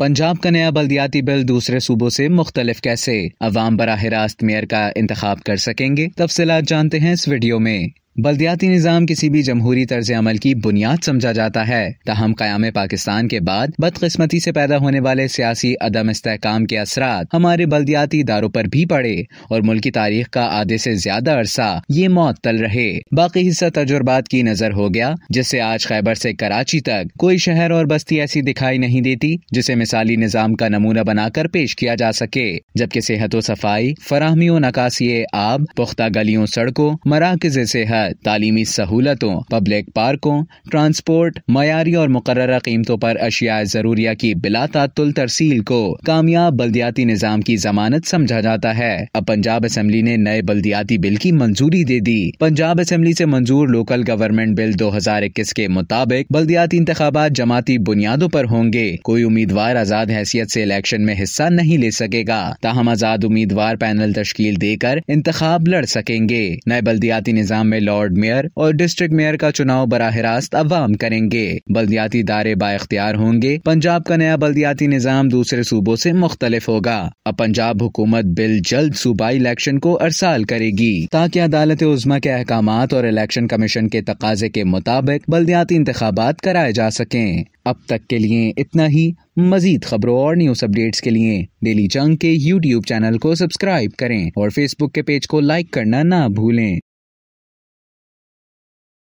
पंजाब का नया बल्दियाती बिल दूसरे सूबों से मुख्तलिफ कैसे अवाम बरह रास्त मेयर का इंतखाब कर सकेंगे तफसलत जानते हैं इस वीडियो में बल्दियाती निज़ाम किसी भी जमहूरी तर्ज अमल की बुनियाद समझा जाता है तहम क्याम पाकिस्तान के बाद बदकस्मती से पैदा होने वाले सियासी अदम इसकाम के असरा हमारे बलदियाती इदारों पर भी पड़े और मुल्क की तारीख का आधे से ज्यादा अरसा ये मअतल रहे बाकी हिस्सा तजुर्बात की नजर हो गया जिससे आज खैबर से कराची तक कोई शहर और बस्ती ऐसी दिखाई नहीं देती जिसे मिसाली निज़ाम का नमूना बनाकर पेश किया जा सके जबकि सेहत व सफाई फरहमी व नकासी आब पुख्ता गलियों सड़कों मराकज सेहत सहूलत सहूलतों पब्लिक पार्कों ट्रांसपोर्ट मयारी और मुकर कीमतों पर अशिया ज़रूरिया की बिला तातुल तरसील को कामयाब बल्दियाती निज़ाम की जमानत समझा जाता है अब पंजाब असम्बली ने नए बल्दियाती बिल की मंजूरी दे दी पंजाब असम्बली ऐसी मंजूर लोकल गवर्नमेंट बिल दो हजार इक्कीस के मुताबिक बल्दियाती इंतबात जमाती बुनियादों आरोप होंगे कोई उम्मीदवार आजाद हैसियत ऐसी इलेक्शन में हिस्सा नहीं ले सकेगा ताहम आजाद उम्मीदवार पैनल तश्ल देकर इंतखब लड़ सकेंगे नए बल्दियाती निज़ाम में लॉ लॉर्ड मेयर और डिस्ट्रिक्ट मेयर का चुनाव बराह रास्त अवाम करेंगे बल्दियाती दारे बाख्तियार होंगे पंजाब का नया बल्दियाती निज़ाम दूसरे सूबों से मुख्तलिफ होगा अब पंजाब हुकूमत बिल जल्द सूबाई इलेक्शन को अरसाल करेगी ताकि अदालत उजमा के अहकाम और इलेक्शन कमीशन के तकाजे के मुताबिक बल्दियाती इंतबात कराए जा सकें अब तक के लिए इतना ही मजीद खबरों और न्यूज अपडेट्स के लिए डेली जंग के यूट्यूब चैनल को सब्सक्राइब करें और फेसबुक के पेज को लाइक करना ना भूलें